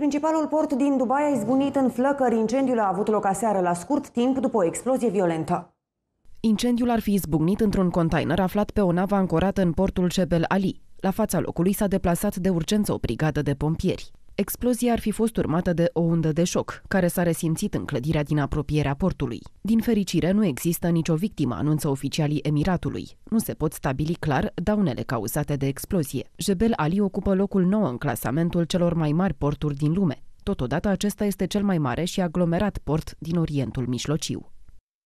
Principalul port din Dubai a izbunit în flăcări. Incendiul a avut loc aseară la scurt timp după o explozie violentă. Incendiul ar fi izbucnit într-un container aflat pe o navă ancorată în portul Jebel Ali. La fața locului s-a deplasat de urgență o brigadă de pompieri. Explozia ar fi fost urmată de o undă de șoc, care s-a resimțit în clădirea din apropierea portului. Din fericire, nu există nicio victimă, anunță oficialii Emiratului. Nu se pot stabili clar daunele cauzate de explozie. Jebel Ali ocupă locul nou în clasamentul celor mai mari porturi din lume. Totodată, acesta este cel mai mare și aglomerat port din Orientul Mijlociu.